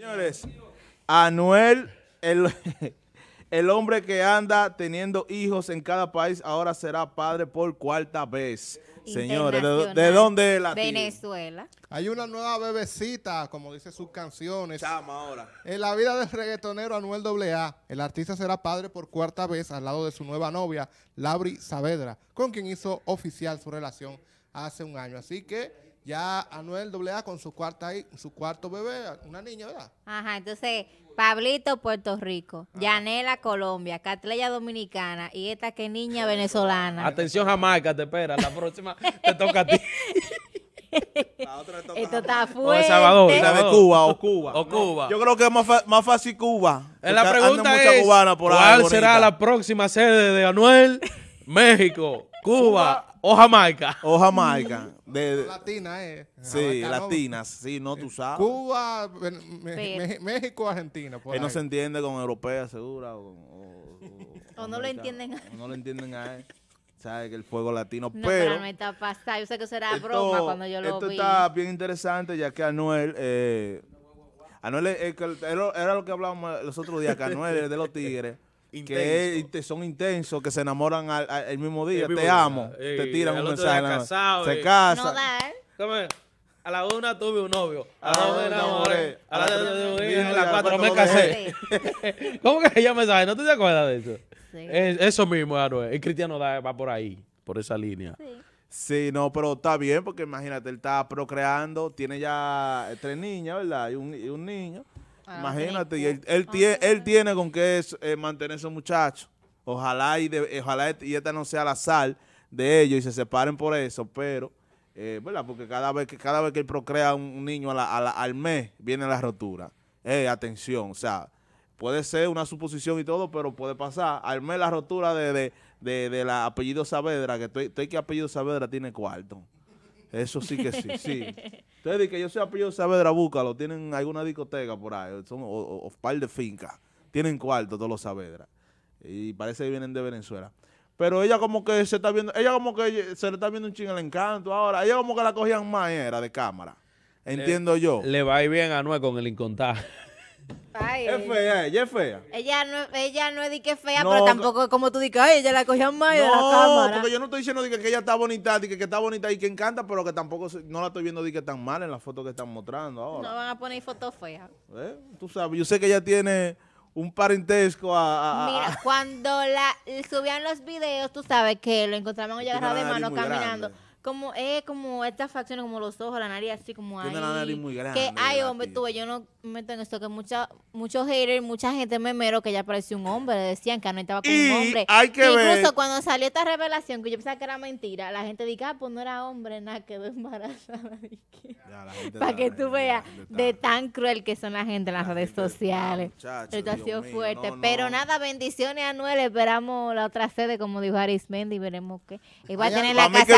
Señores, Anuel, el, el hombre que anda teniendo hijos en cada país, ahora será padre por cuarta vez. Señores, ¿de, dónde es la Venezuela. Hay una nueva bebecita, como dice sus canciones. Chama ahora. En la vida del reggaetonero Anuel AA, el artista será padre por cuarta vez al lado de su nueva novia, Labri Saavedra, con quien hizo oficial su relación hace un año. Así que ya Anuel AA con su cuarta su cuarto bebé, una niña, ¿verdad? Ajá, entonces Pablito Puerto Rico, Yanela Colombia, Catleya Dominicana y esta que niña venezolana. Atención Jamaica, te espera, la próxima te toca a ti. La otra Esto está fuerte. O Salvador, Cuba o Cuba. O Cuba. yo creo que es más, fácil Cuba. Es la pregunta es, por ¿cuál será la próxima sede de Anuel? México. Cuba o Jamaica. O Jamaica. De, Latina, eh. Sí, latina. latinas. Sí, no, tú sabes. Cuba, México, Argentina. él no se entiende con europea, segura. O, o, no lo entienden a él. no lo entienden a él. ¿Sabes? Que el fuego latino. No, pero, me está pasando. Yo sé que será esto, broma cuando yo lo vi. Esto está bien interesante, ya que Anuel. Eh, Anuel era lo que hablábamos los otros días, que Anuel es de los tigres que son intensos, que se enamoran al, el mismo día, te amo, te tiran un mensaje. Casado, se casan. No a la una tuve un novio, a la ah, dos me enamoré, a la ah, tres a la cuatro me casé. ¿Cómo que ella me sabe? ¿No te, acuerdas de eso? eso mismo, Anuel. Eh. El cristiano va por ahí, por esa línea. Sí. Sí, no, pero está bien porque imagínate, él está procreando, tiene ya tres niñas, ¿verdad? Y un, y un niño. Imagínate, él, tiene, con qué eh, mantener a esos muchachos. Ojalá y, de, eh, ojalá este, y esta no sea la sal de ellos y se separen por eso, pero, eh, ¿verdad? Porque cada vez que cada vez que él procrea un, niño a al mes, viene la rotura. atención, o sea, puede ser una suposición y todo, pero puede pasar. Al mes la rotura de, de, la apellido Saavedra, que estoy que apellido Saavedra tiene cuarto. Eso sí que sí, sí. Ustedes que yo soy apellido Saavedra lo tienen alguna discoteca por ahí, son, o, par de fincas, tienen cuarto todos los Saavedra. Y parece que vienen de Venezuela. Pero ella como que se está viendo, ella como que se le está viendo un chingo el encanto ahora. Ella como que la cogían más era de cámara. Entiendo yo. Le va a ir bien a Noé con el incontar es fea, ella es fea. Ella no, ella no es de que fea, pero tampoco como tú dices, ay, ella la cogían mal de la cámara. yo no estoy diciendo que, ella está bonita, que, está bonita y que encanta, pero que tampoco no la estoy viendo de que tan mal en la foto que están mostrando ahora. No van a poner fotos feas. ¿Eh? Tú sabes, yo sé que ella tiene un parentesco a, Mira, cuando la subían los videos, tú sabes que lo encontraban ella agarrado de mano caminando como es eh, como estas facciones como los ojos la nariz así como ahí, que hay hombre tú yo no meto en esto que mucha muchos haters mucha gente me mero que ya parecía un hombre decían que no estaba con un hombre incluso cuando salió esta revelación que yo pensaba que era mentira la gente dice ah pues no era hombre nada quedó embarazada para que tú veas de tan cruel que son la gente en las redes sociales esto fuerte pero nada bendiciones Anuel esperamos la otra sede como dijo Arismendi veremos qué igual la casa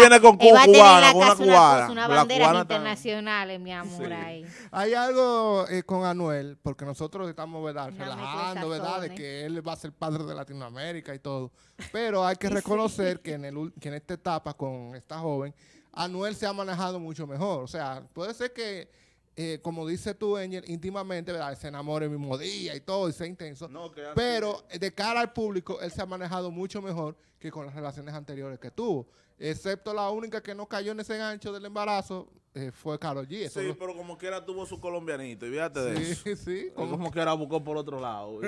la una, bandera internacional, mi amor. Ahí. Hay algo eh, con Anuel, porque nosotros estamos ¿verdad? relajando, ¿verdad? De que él va a ser padre de Latinoamérica y todo. Pero hay que reconocer que, en el, esta etapa con esta joven, Anuel se ha manejado mucho mejor. O sea, puede ser que eh, como dice tú, Angel, íntimamente, ¿verdad? Se enamore el mismo día y todo, y sea intenso. pero de cara al público, él se ha manejado mucho mejor que con las relaciones anteriores que tuvo. Excepto la única que no cayó en ese gancho del embarazo, eh, fue Carol G. sí, pero como quiera tuvo su colombianita, y fíjate de sí, eso. Sí, como, que quiera buscó por otro lado.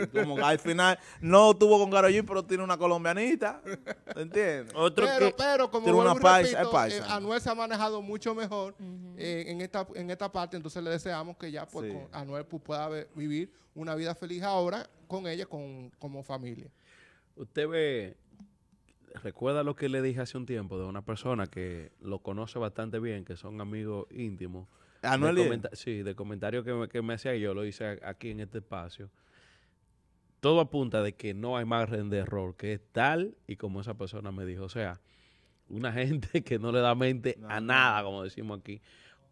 al final no tuvo con Carol G, pero tiene una colombianita. ¿Entiendes? Otro pero, pero como una eh, Anuel se ha manejado mucho mejor eh, en, esta, en esta parte, entonces le deseamos que ya pues, Anuel pues, pueda vivir una vida feliz ahora con ella, como familia. Usted ve recuerda lo que le dije hace un tiempo de una persona que lo conoce bastante bien, que son amigos íntimos. no Sí, del comentario que me, hacía yo, lo hice aquí en este espacio. Todo apunta de que no hay margen de error, que es tal y como esa persona me dijo. O sea, una gente que no le da mente a nada, como decimos aquí.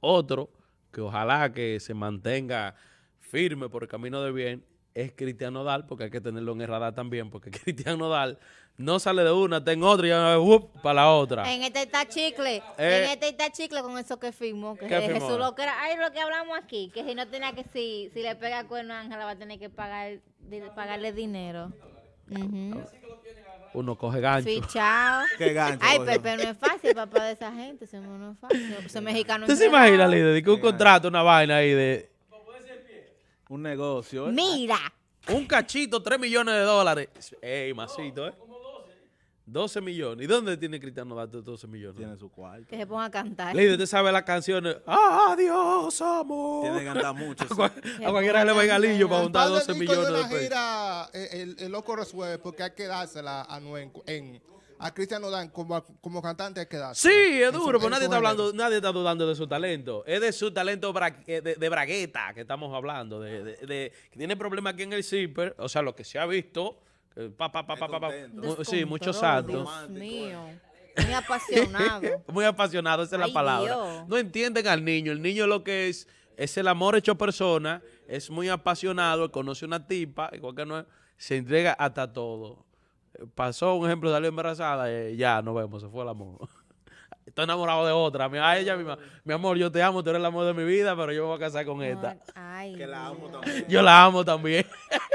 Otro que ojalá que se mantenga firme por el camino de bien es Cristiano Dal, porque hay que tenerlo en el también, porque Cristiano Dal no sale de una, está en otra y ya uh, para la otra. En este está chicle, eh, en este está chicle con eso que firmó, que Jesús lo que era, ay, lo que hablamos aquí, que si no tenía que, si, si le pega el cuerno a Ángela va a tener que pagar, pagarle dinero. Uno coge gancho. Fichado. ¿Qué gancho? Ay, pero, no es fácil, papá de esa gente. Se no es fácil. es mexicano. ¿Tú se imaginas, líder? Que un contrato, una vaina ahí de un negocio. ¿eh? Mira. Un cachito, 3 millones de dólares. Ey, masito, ¿eh? 12 millones. ¿Y dónde tiene Cristiano Dato 12 millones? Tiene su cuarto. Que se ponga a cantar. Lidia, usted sabe las canciones. Adiós, amor. Tiene que cantar mucho. a, cualquiera le va a galillo para juntar 12 millones de pesos. Mira, eh, el, el, loco resuelve porque hay que dársela a no en a Cristian dan como, como cantante hay que Sí, es duro, pero nadie está, hablando, nadie está dudando de su talento. Es de su talento eh, de, bragueta que estamos hablando, de, que tiene problemas aquí en el zipper, o sea, lo que se ha visto, pa, pa, pa, sí, muchos santos. Eh. Muy apasionado. Muy apasionado, esa es la palabra. No entienden al niño. El niño lo que es, es el amor hecho persona, es muy apasionado, conoce una tipa, igual que no se entrega hasta todo pasó un ejemplo, salió embarazada, eh, ya nos vemos, se fue el amor. Estoy enamorado de otra. A ella mi amor, yo te amo, tú eres el amor de mi vida, pero yo me voy a casar con esta. que la amo Yo la amo también.